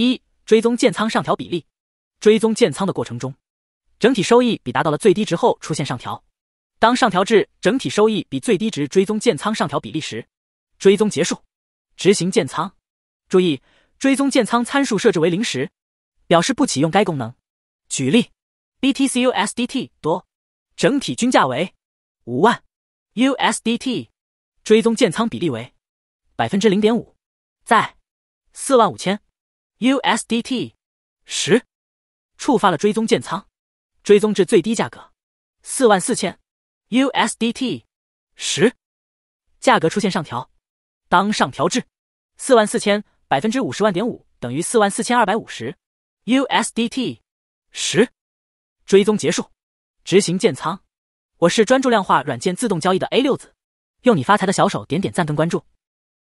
一追踪建仓上调比例，追踪建仓的过程中，整体收益比达到了最低值后出现上调，当上调至整体收益比最低值追踪建仓上调比例时，追踪结束，执行建仓。注意，追踪建仓参数设置为零时，表示不启用该功能。举例，BTCUSDT 多，整体均价为五万 USDT，追踪建仓比例为百分之零点五，在四万五千。USDT 十触发了追踪建仓，追踪至最低价格四万四千 USDT 十价格出现上调，当上调至四万四千百分之五十万点五等于四万四千二百五十 USDT 十追踪结束，执行建仓。我是专注量化软件自动交易的 A 六子，用你发财的小手点点赞跟关注。